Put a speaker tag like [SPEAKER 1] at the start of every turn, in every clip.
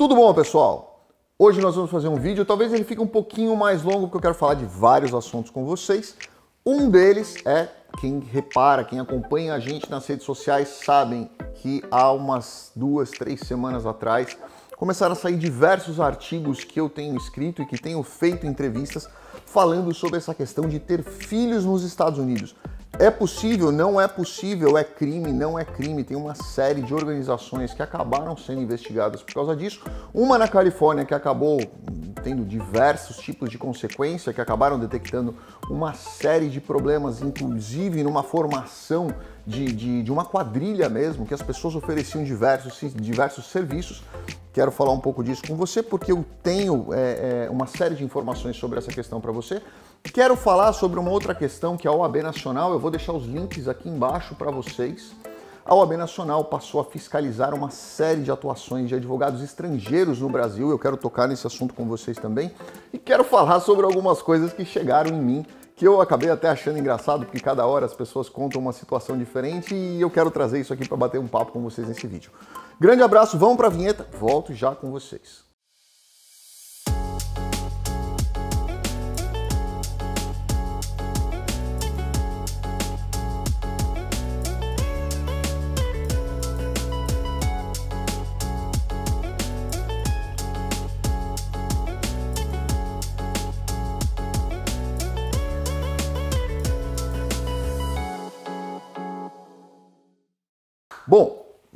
[SPEAKER 1] Tudo bom, pessoal? Hoje nós vamos fazer um vídeo, talvez ele fique um pouquinho mais longo, porque eu quero falar de vários assuntos com vocês. Um deles é quem repara, quem acompanha a gente nas redes sociais, sabem que há umas duas, três semanas atrás começaram a sair diversos artigos que eu tenho escrito e que tenho feito entrevistas falando sobre essa questão de ter filhos nos Estados Unidos. É possível, não é possível, é crime, não é crime. Tem uma série de organizações que acabaram sendo investigadas por causa disso. Uma na Califórnia que acabou tendo diversos tipos de consequência, que acabaram detectando uma série de problemas, inclusive numa formação de, de, de uma quadrilha mesmo, que as pessoas ofereciam diversos, diversos serviços Quero falar um pouco disso com você porque eu tenho é, é, uma série de informações sobre essa questão para você. Quero falar sobre uma outra questão que é a OAB Nacional, eu vou deixar os links aqui embaixo para vocês. A OAB Nacional passou a fiscalizar uma série de atuações de advogados estrangeiros no Brasil. Eu quero tocar nesse assunto com vocês também e quero falar sobre algumas coisas que chegaram em mim que eu acabei até achando engraçado, porque cada hora as pessoas contam uma situação diferente e eu quero trazer isso aqui para bater um papo com vocês nesse vídeo. Grande abraço, vamos para a vinheta, volto já com vocês.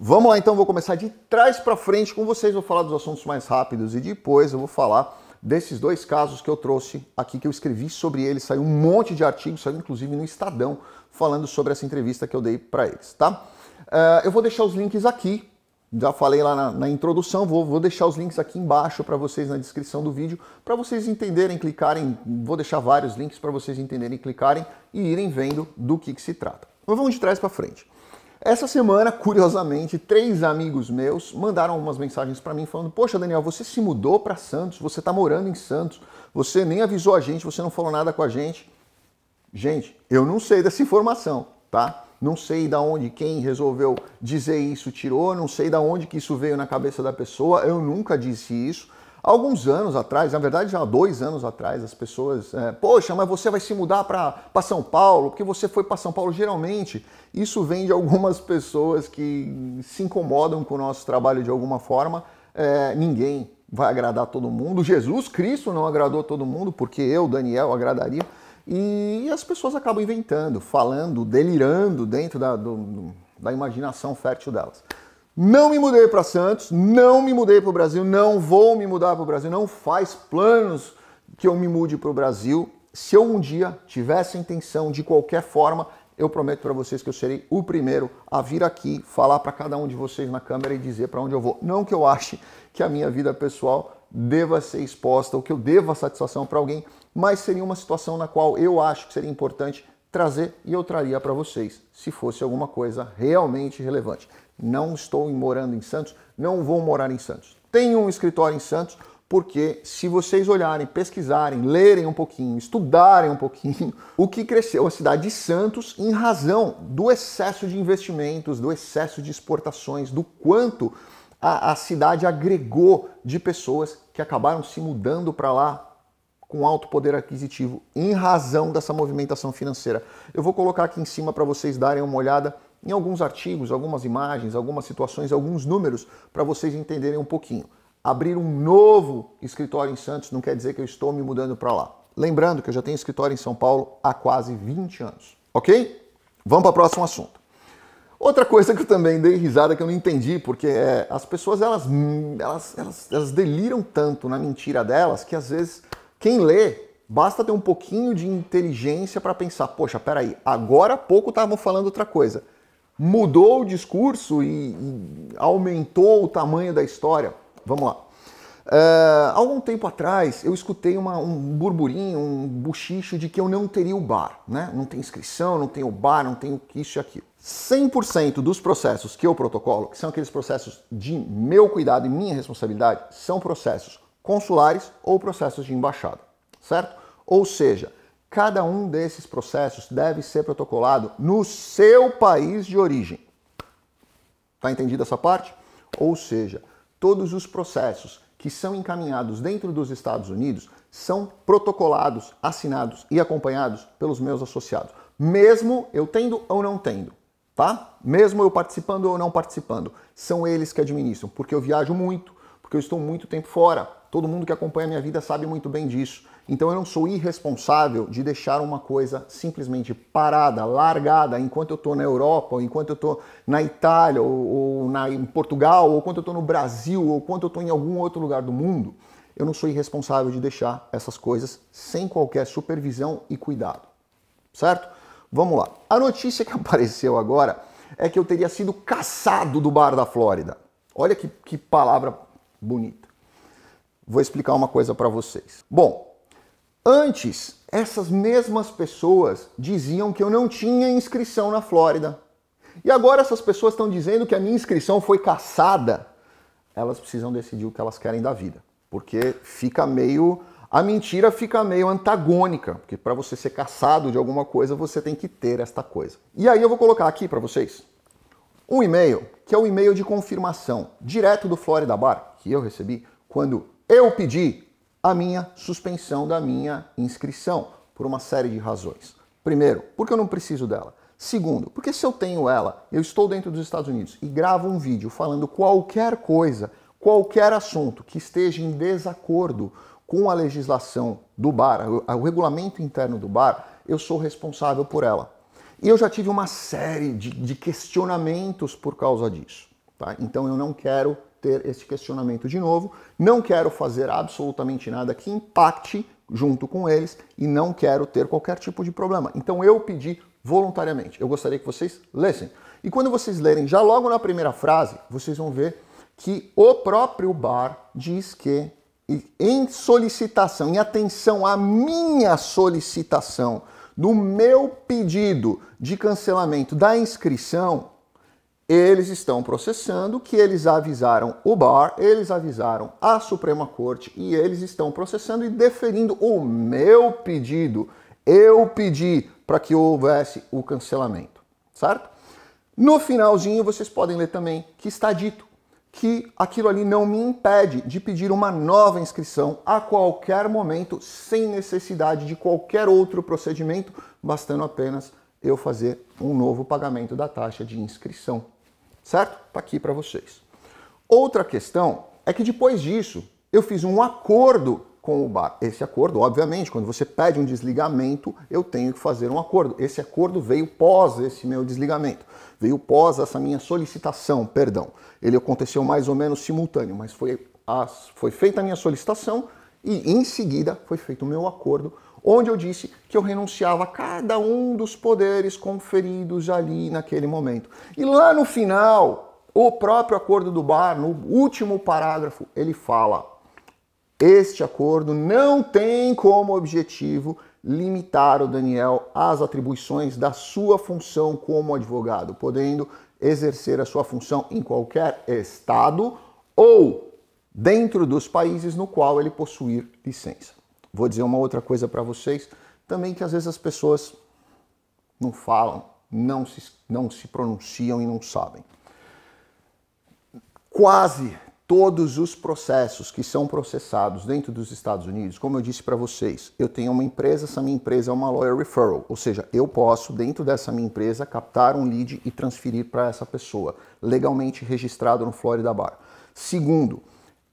[SPEAKER 1] Vamos lá então, vou começar de trás para frente com vocês, vou falar dos assuntos mais rápidos e depois eu vou falar desses dois casos que eu trouxe aqui, que eu escrevi sobre eles, saiu um monte de artigos, saiu inclusive no Estadão, falando sobre essa entrevista que eu dei para eles, tá? Uh, eu vou deixar os links aqui, já falei lá na, na introdução, vou, vou deixar os links aqui embaixo para vocês na descrição do vídeo, para vocês entenderem, clicarem, vou deixar vários links para vocês entenderem, clicarem e irem vendo do que, que se trata. Mas vamos de trás para frente. Essa semana, curiosamente, três amigos meus mandaram umas mensagens para mim falando: Poxa, Daniel, você se mudou para Santos, você está morando em Santos, você nem avisou a gente, você não falou nada com a gente. Gente, eu não sei dessa informação, tá? Não sei da onde quem resolveu dizer isso tirou, não sei da onde que isso veio na cabeça da pessoa, eu nunca disse isso. Alguns anos atrás, na verdade já há dois anos atrás, as pessoas, é, poxa, mas você vai se mudar para São Paulo, porque você foi para São Paulo. Geralmente, isso vem de algumas pessoas que se incomodam com o nosso trabalho de alguma forma. É, ninguém vai agradar todo mundo. Jesus Cristo não agradou todo mundo, porque eu, Daniel, agradaria. E as pessoas acabam inventando, falando, delirando dentro da, do, da imaginação fértil delas. Não me mudei para Santos, não me mudei para o Brasil, não vou me mudar para o Brasil, não faz planos que eu me mude para o Brasil. Se eu um dia tivesse a intenção, de qualquer forma, eu prometo para vocês que eu serei o primeiro a vir aqui falar para cada um de vocês na câmera e dizer para onde eu vou. Não que eu ache que a minha vida pessoal deva ser exposta ou que eu deva satisfação para alguém, mas seria uma situação na qual eu acho que seria importante trazer e eu traria para vocês, se fosse alguma coisa realmente relevante não estou morando em Santos, não vou morar em Santos. Tenho um escritório em Santos, porque se vocês olharem, pesquisarem, lerem um pouquinho, estudarem um pouquinho, o que cresceu a cidade de Santos em razão do excesso de investimentos, do excesso de exportações, do quanto a, a cidade agregou de pessoas que acabaram se mudando para lá com alto poder aquisitivo em razão dessa movimentação financeira. Eu vou colocar aqui em cima para vocês darem uma olhada em alguns artigos, algumas imagens, algumas situações, alguns números para vocês entenderem um pouquinho. Abrir um novo escritório em Santos não quer dizer que eu estou me mudando para lá. Lembrando que eu já tenho escritório em São Paulo há quase 20 anos, ok? Vamos para o próximo assunto. Outra coisa que eu também dei risada que eu não entendi, porque é, as pessoas elas, elas, elas, elas deliram tanto na mentira delas que às vezes quem lê basta ter um pouquinho de inteligência para pensar, poxa, peraí, agora há pouco estavam falando outra coisa mudou o discurso e, e aumentou o tamanho da história. Vamos lá. Uh, algum tempo atrás eu escutei uma, um burburinho, um buchicho de que eu não teria o bar, né? Não tem inscrição, não tem o bar, não tem isso e aquilo. 100% dos processos que eu protocolo, que são aqueles processos de meu cuidado e minha responsabilidade, são processos consulares ou processos de embaixada, certo? Ou seja, Cada um desses processos deve ser protocolado no seu país de origem. Tá entendido essa parte? Ou seja, todos os processos que são encaminhados dentro dos Estados Unidos são protocolados, assinados e acompanhados pelos meus associados, mesmo eu tendo ou não tendo, tá? Mesmo eu participando ou não participando, são eles que administram, porque eu viajo muito, porque eu estou muito tempo fora. Todo mundo que acompanha a minha vida sabe muito bem disso. Então eu não sou irresponsável de deixar uma coisa simplesmente parada, largada, enquanto eu estou na Europa, ou enquanto eu estou na Itália, ou, ou na, em Portugal, ou enquanto eu estou no Brasil, ou enquanto eu estou em algum outro lugar do mundo. Eu não sou irresponsável de deixar essas coisas sem qualquer supervisão e cuidado. Certo? Vamos lá. A notícia que apareceu agora é que eu teria sido caçado do bar da Flórida. Olha que, que palavra bonita. Vou explicar uma coisa para vocês. Bom, Antes, essas mesmas pessoas diziam que eu não tinha inscrição na Flórida. E agora essas pessoas estão dizendo que a minha inscrição foi caçada. Elas precisam decidir o que elas querem da vida, porque fica meio a mentira fica meio antagônica, porque para você ser caçado de alguma coisa, você tem que ter esta coisa. E aí eu vou colocar aqui para vocês um e-mail, que é o um e-mail de confirmação, direto do Florida Bar, que eu recebi quando eu pedi a minha suspensão da minha inscrição, por uma série de razões. Primeiro, porque eu não preciso dela. Segundo, porque se eu tenho ela, eu estou dentro dos Estados Unidos e gravo um vídeo falando qualquer coisa, qualquer assunto que esteja em desacordo com a legislação do bar, o regulamento interno do bar, eu sou responsável por ela. E eu já tive uma série de, de questionamentos por causa disso. Tá? Então eu não quero ter esse questionamento de novo. Não quero fazer absolutamente nada que impacte junto com eles e não quero ter qualquer tipo de problema. Então eu pedi voluntariamente. Eu gostaria que vocês lessem. E quando vocês lerem, já logo na primeira frase, vocês vão ver que o próprio bar diz que em solicitação, em atenção à minha solicitação, no meu pedido de cancelamento da inscrição, eles estão processando, que eles avisaram o bar, eles avisaram a Suprema Corte e eles estão processando e deferindo o meu pedido. Eu pedi para que houvesse o cancelamento, certo? No finalzinho vocês podem ler também que está dito que aquilo ali não me impede de pedir uma nova inscrição a qualquer momento, sem necessidade de qualquer outro procedimento, bastando apenas eu fazer um novo pagamento da taxa de inscrição certo? Tá aqui para vocês. Outra questão é que depois disso eu fiz um acordo com o bar. Esse acordo, obviamente, quando você pede um desligamento, eu tenho que fazer um acordo. Esse acordo veio pós esse meu desligamento, veio pós essa minha solicitação, perdão. Ele aconteceu mais ou menos simultâneo, mas foi, foi feita a minha solicitação e em seguida foi feito o meu acordo onde eu disse que eu renunciava a cada um dos poderes conferidos ali naquele momento. E lá no final, o próprio acordo do bar, no último parágrafo, ele fala: Este acordo não tem como objetivo limitar o Daniel às atribuições da sua função como advogado, podendo exercer a sua função em qualquer estado ou dentro dos países no qual ele possuir licença. Vou dizer uma outra coisa para vocês, também que às vezes as pessoas não falam, não se, não se pronunciam e não sabem. Quase todos os processos que são processados dentro dos Estados Unidos, como eu disse para vocês, eu tenho uma empresa, essa minha empresa é uma lawyer referral, ou seja, eu posso, dentro dessa minha empresa, captar um lead e transferir para essa pessoa, legalmente registrado no Florida Bar. Segundo,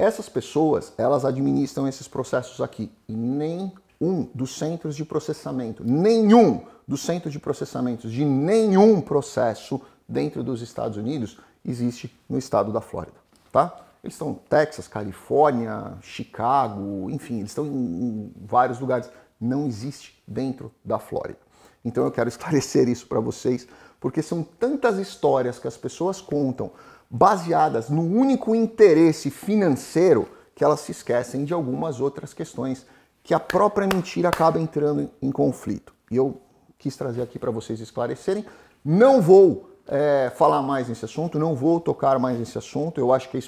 [SPEAKER 1] essas pessoas, elas administram esses processos aqui e nem um dos centros de processamento, nenhum dos centros de processamento de nenhum processo dentro dos Estados Unidos existe no estado da Flórida, tá? Eles estão em Texas, Califórnia, Chicago, enfim, eles estão em vários lugares. Não existe dentro da Flórida. Então eu quero esclarecer isso para vocês, porque são tantas histórias que as pessoas contam baseadas no único interesse financeiro que elas se esquecem de algumas outras questões que a própria mentira acaba entrando em conflito. E eu quis trazer aqui para vocês esclarecerem. Não vou é, falar mais nesse assunto, não vou tocar mais nesse assunto. Eu acho que é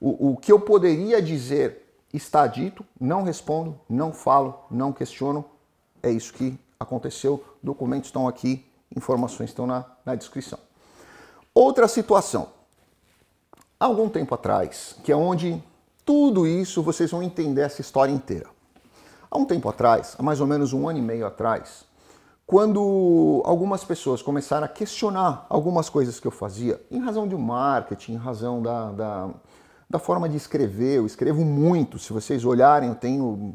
[SPEAKER 1] o, o que eu poderia dizer está dito, não respondo, não falo, não questiono. É isso que aconteceu. Documentos estão aqui, informações estão na, na descrição. Outra situação algum tempo atrás, que é onde tudo isso vocês vão entender essa história inteira. Há um tempo atrás, há mais ou menos um ano e meio atrás, quando algumas pessoas começaram a questionar algumas coisas que eu fazia, em razão do marketing, em razão da, da, da forma de escrever, eu escrevo muito. Se vocês olharem, eu tenho.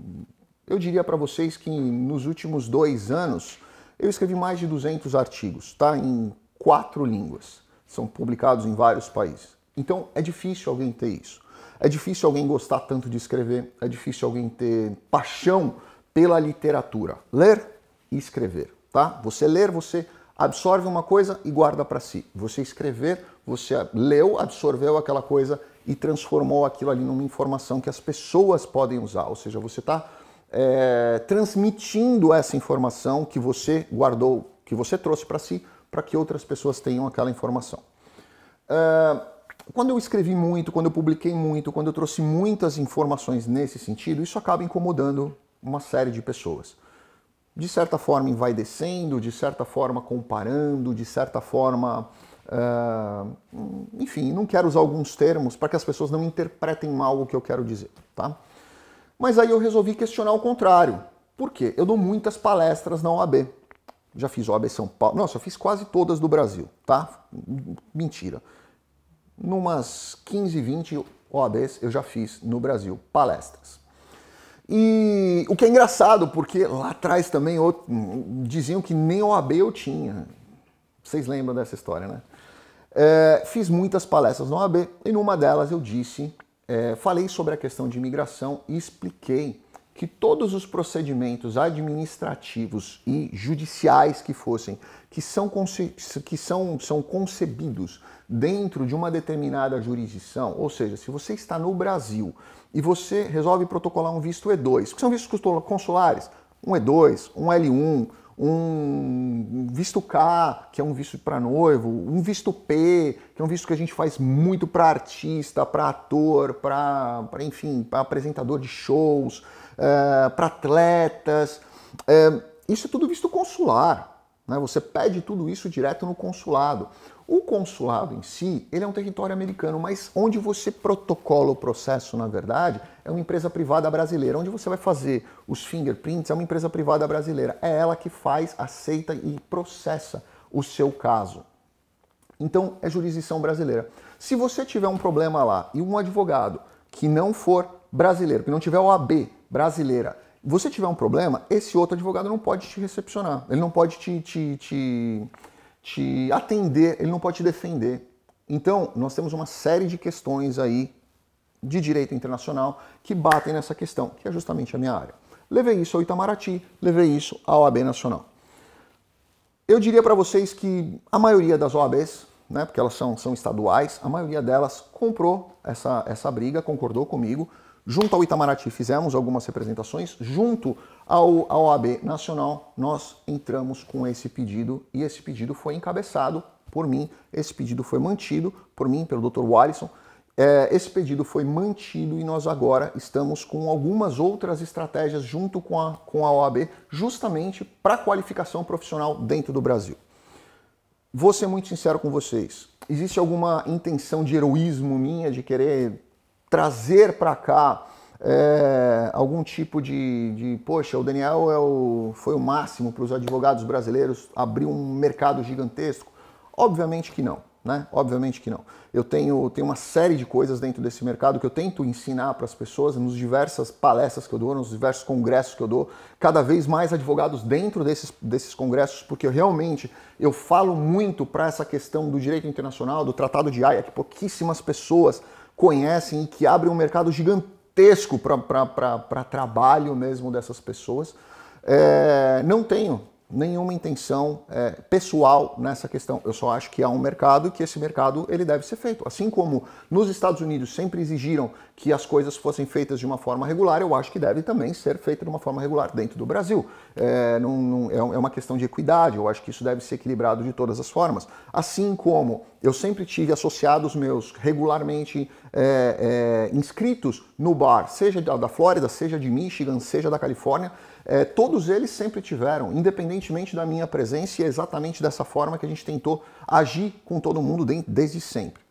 [SPEAKER 1] Eu diria para vocês que nos últimos dois anos eu escrevi mais de 200 artigos, tá? Em quatro línguas. São publicados em vários países. Então é difícil alguém ter isso. É difícil alguém gostar tanto de escrever, é difícil alguém ter paixão pela literatura. Ler e escrever, tá? Você ler, você absorve uma coisa e guarda para si. Você escrever, você leu, absorveu aquela coisa e transformou aquilo ali numa informação que as pessoas podem usar. Ou seja, você está é, transmitindo essa informação que você guardou, que você trouxe para si, para que outras pessoas tenham aquela informação. É, quando eu escrevi muito, quando eu publiquei muito, quando eu trouxe muitas informações nesse sentido, isso acaba incomodando uma série de pessoas. De certa forma, envaidecendo, de certa forma, comparando, de certa forma. Uh, enfim, não quero usar alguns termos para que as pessoas não interpretem mal o que eu quero dizer, tá? Mas aí eu resolvi questionar o contrário. Por quê? Eu dou muitas palestras na OAB. Já fiz OAB São Paulo. Nossa, eu fiz quase todas do Brasil, tá? Mentira numas 15, 20 OABs eu já fiz no Brasil, palestras. E o que é engraçado, porque lá atrás também outro, hum, diziam que nem OAB eu tinha. Vocês lembram dessa história, né? É, fiz muitas palestras no OAB e numa delas eu disse, é, falei sobre a questão de imigração e expliquei que todos os procedimentos administrativos e judiciais que fossem, que são, que são, são concebidos dentro de uma determinada jurisdição, ou seja, se você está no Brasil e você resolve protocolar um visto E2, que são vistos consulares, um E2, um L1, um visto K, que é um visto para noivo, um visto P, que é um visto que a gente faz muito para artista, para ator, para enfim, para apresentador de shows, é, eh, para atletas. É, isso é tudo visto consular. Né? Você pede tudo isso direto no consulado. O consulado em si, ele é um território americano, mas onde você protocola o processo, na verdade, é uma empresa privada brasileira. Onde você vai fazer os fingerprints é uma empresa privada brasileira. É ela que faz, aceita e processa o seu caso. Então, é jurisdição brasileira. Se você tiver um problema lá e um advogado que não for brasileiro, que não tiver OAB brasileira, você tiver um problema, esse outro advogado não pode te recepcionar, ele não pode te, te, te te atender, ele não pode te defender. Então, nós temos uma série de questões aí de direito internacional que batem nessa questão, que é justamente a minha área. Levei isso ao Itamaraty, levei isso à OAB Nacional. Eu diria para vocês que a maioria das OABs, né, porque elas são, são estaduais, a maioria delas comprou essa, essa briga, concordou comigo, Junto ao Itamaraty fizemos algumas representações, junto ao, ao OAB Nacional nós entramos com esse pedido e esse pedido foi encabeçado por mim, esse pedido foi mantido por mim, pelo Dr. Wallison, é, esse pedido foi mantido e nós agora estamos com algumas outras estratégias junto com a, com a OAB, justamente para qualificação profissional dentro do Brasil. Vou ser muito sincero com vocês. Existe alguma intenção de heroísmo minha de querer trazer para cá é, algum tipo de, de, poxa, o Daniel é o, foi o máximo para os advogados brasileiros, abriu um mercado gigantesco? Obviamente que não, né? Obviamente que não. Eu tenho, tenho uma série de coisas dentro desse mercado que eu tento ensinar para as pessoas nos diversas palestras que eu dou, nos diversos congressos que eu dou, cada vez mais advogados dentro desses, desses congressos, porque eu realmente eu falo muito para essa questão do direito internacional, do Tratado de Haia, que pouquíssimas pessoas conhecem e que abrem um mercado gigantesco para trabalho mesmo dessas pessoas. É, não tenho nenhuma intenção é, pessoal nessa questão. Eu só acho que há um mercado e que esse mercado ele deve ser feito. Assim como nos Estados Unidos sempre exigiram que as coisas fossem feitas de uma forma regular, eu acho que deve também ser feito de uma forma regular dentro do Brasil. É, não, não, é, é uma questão de equidade, eu acho que isso deve ser equilibrado de todas as formas. Assim como eu sempre tive associados meus regularmente é, é, inscritos no bar, seja da, da, Flórida, seja de Michigan, seja da Califórnia, é, todos eles sempre tiveram, independentemente da minha presença, e é exatamente dessa forma que a gente tentou agir com todo mundo desde sempre.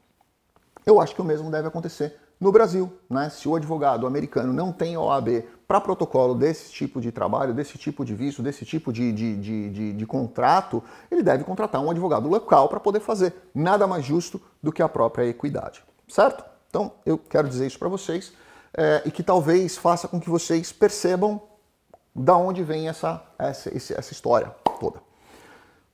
[SPEAKER 1] Eu acho que o mesmo deve acontecer no Brasil, né? se o advogado americano não tem OAB para protocolo desse tipo de trabalho, desse tipo de visto, desse tipo de, de, de, de contrato, ele deve contratar um advogado local para poder fazer. Nada mais justo do que a própria equidade, certo? Então, eu quero dizer isso para vocês é, e que talvez faça com que vocês percebam da onde vem essa, essa, essa história toda.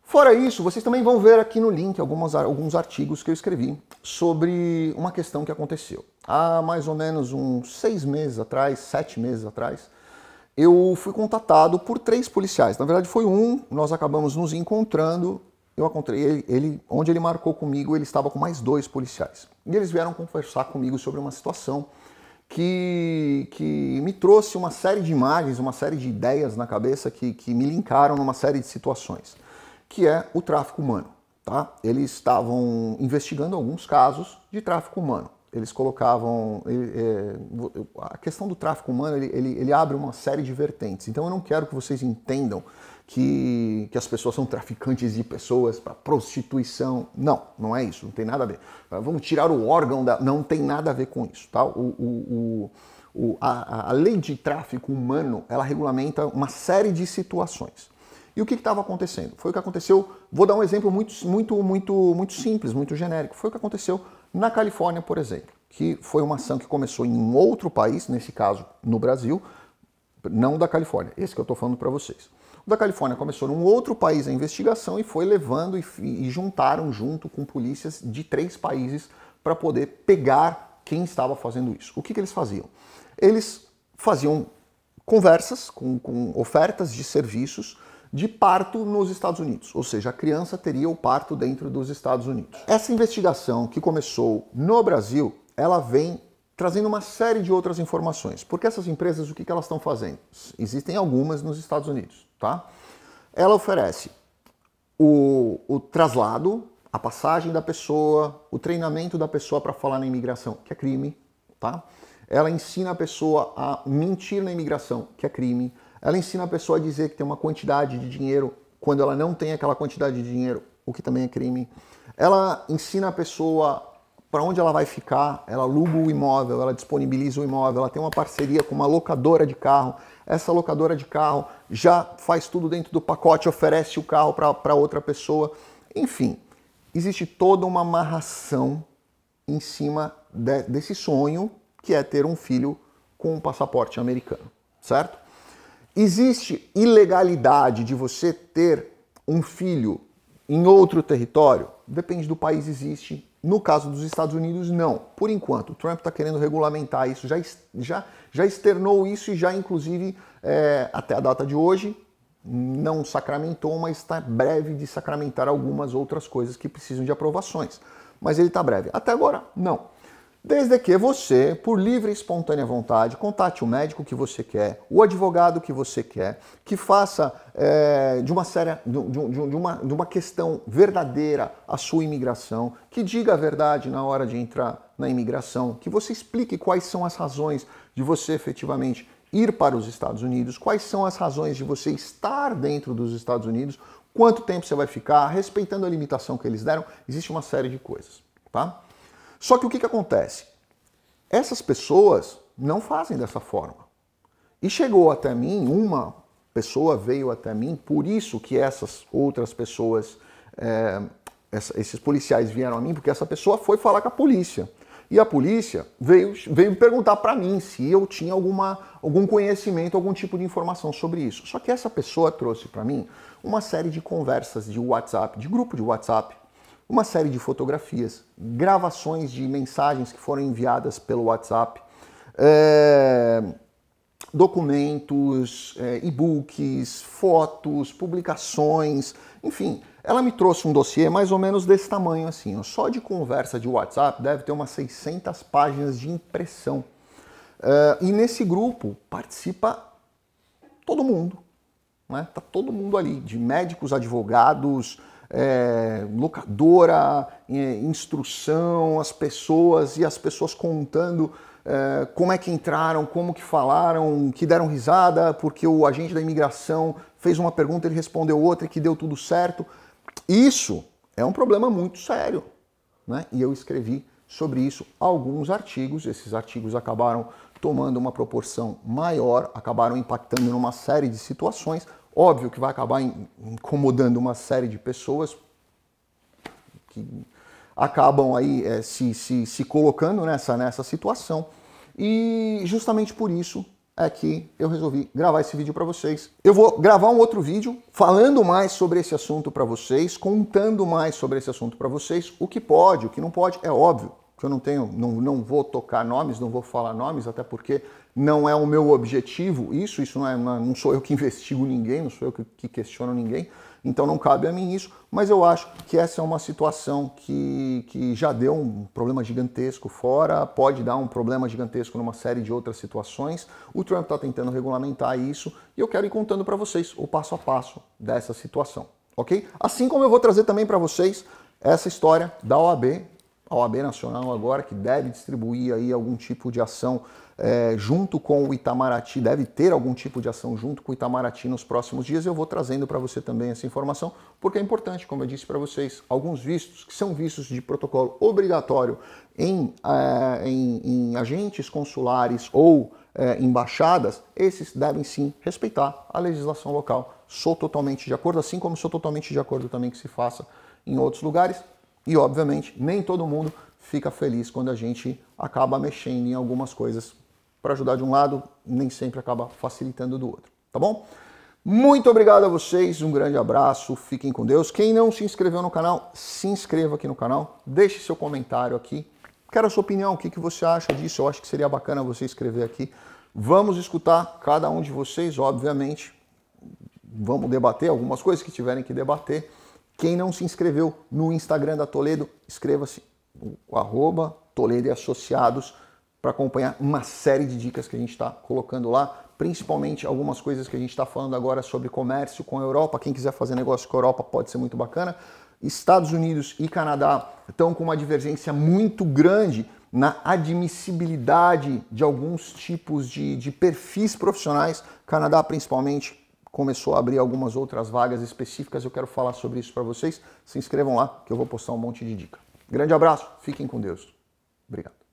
[SPEAKER 1] Fora isso, vocês também vão ver aqui no link algumas, alguns artigos que eu escrevi sobre uma questão que aconteceu. Há mais ou menos uns seis meses atrás, sete meses atrás, eu fui contatado por três policiais. Na verdade, foi um, nós acabamos nos encontrando eu encontrei ele, ele, onde ele marcou comigo, ele estava com mais dois policiais. E eles vieram conversar comigo sobre uma situação que, que me trouxe uma série de imagens, uma série de ideias na cabeça que, que me linkaram numa série de situações, que é o tráfico humano. Tá? Eles estavam investigando alguns casos de tráfico humano. Eles colocavam. Ele, é, a questão do tráfico humano ele, ele, ele abre uma série de vertentes. Então eu não quero que vocês entendam que, que as pessoas são traficantes de pessoas para prostituição. Não, não é isso, não tem nada a ver. Vamos tirar o órgão da. Não tem nada a ver com isso, tá? O, o, o, a, a lei de tráfico humano ela regulamenta uma série de situações. E o que estava acontecendo? Foi o que aconteceu. Vou dar um exemplo muito, muito, muito, muito simples, muito genérico. Foi o que aconteceu na Califórnia, por exemplo, que foi uma ação que começou em um outro país, nesse caso no Brasil, não da Califórnia, esse que eu estou falando para vocês da Califórnia começou num outro país a investigação e foi levando e, e juntaram junto com polícias de três países para poder pegar quem estava fazendo isso. O que, que eles faziam? Eles faziam conversas com, com ofertas de serviços de parto nos Estados Unidos, ou seja, a criança teria o parto dentro dos Estados Unidos. Essa investigação que começou no Brasil, ela vem trazendo uma série de outras informações, porque essas empresas, o que, que elas estão fazendo? Existem algumas nos Estados Unidos. Tá? Ela oferece o, o traslado, a passagem da pessoa, o treinamento da pessoa para falar na imigração, que é crime. Tá? Ela ensina a pessoa a mentir na imigração, que é crime. Ela ensina a pessoa a dizer que tem uma quantidade de dinheiro quando ela não tem aquela quantidade de dinheiro, o que também é crime. Ela ensina a pessoa para onde ela vai ficar, ela aluga o imóvel, ela disponibiliza o imóvel, ela tem uma parceria com uma locadora de carro, essa locadora de carro já faz tudo dentro do pacote, oferece o carro para outra pessoa. Enfim, existe toda uma amarração em cima de, desse sonho que é ter um filho com um passaporte americano, certo? Existe ilegalidade de você ter um filho em outro território? Depende do país, existe, no caso dos Estados Unidos, não. Por enquanto, o Trump está querendo regulamentar isso, já, já, já externou isso e já, inclusive, é, até a data de hoje, não sacramentou, mas está breve de sacramentar algumas outras coisas que precisam de aprovações. Mas ele está breve. Até agora, não. Desde que você, por livre e espontânea vontade, contate o médico que você quer, o advogado que você quer, que faça é, de, uma séria, de, de, de, uma, de uma questão verdadeira a sua imigração, que diga a verdade na hora de entrar na imigração, que você explique quais são as razões de você efetivamente ir para os Estados Unidos, quais são as razões de você estar dentro dos Estados Unidos, quanto tempo você vai ficar, respeitando a limitação que eles deram, existe uma série de coisas, tá? Só que o que, que acontece? Essas pessoas não fazem dessa forma. E chegou até mim, uma pessoa veio até mim, por isso que essas outras pessoas, é, esses policiais vieram a mim, porque essa pessoa foi falar com a polícia. E a polícia veio, veio perguntar para mim se eu tinha alguma, algum conhecimento, algum tipo de informação sobre isso. Só que essa pessoa trouxe para mim uma série de conversas de WhatsApp, de grupo de WhatsApp, uma série de fotografias, gravações de mensagens que foram enviadas pelo WhatsApp, é, documentos, é, e-books, fotos, publicações, enfim. Ela me trouxe um dossiê mais ou menos desse tamanho assim, ó, só de conversa de WhatsApp deve ter umas 600 páginas de impressão. Eh, e nesse grupo participa todo mundo, né? Tá todo mundo ali, de médicos, advogados, é, locadora, é, instrução, as pessoas e as pessoas contando é, como é que entraram, como que falaram, que deram risada, porque o agente da imigração fez uma pergunta, ele respondeu outra e que deu tudo certo. Isso é um problema muito sério. Né? E eu escrevi sobre isso alguns artigos, esses artigos acabaram tomando uma proporção maior, acabaram impactando numa série de situações. Óbvio que vai acabar incomodando uma série de pessoas que acabam aí é, se, se, se colocando nessa, nessa situação. E justamente por isso é que eu resolvi gravar esse vídeo para vocês. Eu vou gravar um outro vídeo falando mais sobre esse assunto para vocês, contando mais sobre esse assunto para vocês, o que pode, o que não pode, é óbvio que eu não tenho, não, não vou tocar nomes, não vou falar nomes, até porque não é o meu objetivo isso, isso é, não, é, não sou eu que investigo ninguém, não sou eu que, que questiono ninguém, então não cabe a mim isso, mas eu acho que essa é uma situação que, que já deu um problema gigantesco fora, pode dar um problema gigantesco numa série de outras situações. O Trump está tentando regulamentar isso e eu quero ir contando para vocês o passo a passo dessa situação, ok? Assim como eu vou trazer também para vocês essa história da OAB a OAB Nacional agora que deve distribuir aí algum tipo de ação é, junto com o Itamaraty, deve ter algum tipo de ação junto com o Itamaraty nos próximos dias. Eu vou trazendo para você também essa informação, porque é importante, como eu disse para vocês, alguns vistos que são vistos de protocolo obrigatório em, é, em, em agentes consulares ou é, embaixadas, esses devem sim respeitar a legislação local. Sou totalmente de acordo, assim como sou totalmente de acordo também que se faça em outros lugares. E, obviamente, nem todo mundo fica feliz quando a gente acaba mexendo em algumas coisas para ajudar de um lado, nem sempre acaba facilitando do outro, tá bom? Muito obrigado a vocês, um grande abraço, fiquem com Deus. Quem não se inscreveu no canal, se inscreva aqui no canal, deixe seu comentário aqui. Quero a sua opinião, o que, que você acha disso? Eu acho que seria bacana você escrever aqui. Vamos escutar cada um de vocês, obviamente. Vamos debater algumas coisas que tiverem que debater. Quem não se inscreveu no Instagram da Toledo, inscreva-se no arroba Toledo e Associados para acompanhar uma série de dicas que a gente está colocando lá, principalmente algumas coisas que a gente está falando agora sobre comércio com a Europa. Quem quiser fazer negócio com a Europa pode ser muito bacana. Estados Unidos e Canadá estão com uma divergência muito grande na admissibilidade de alguns tipos de, de perfis profissionais, Canadá principalmente começou a abrir algumas outras vagas específicas. Eu quero falar sobre isso para vocês. Se inscrevam lá que eu vou postar um monte de dica. Grande abraço, fiquem com Deus. Obrigado.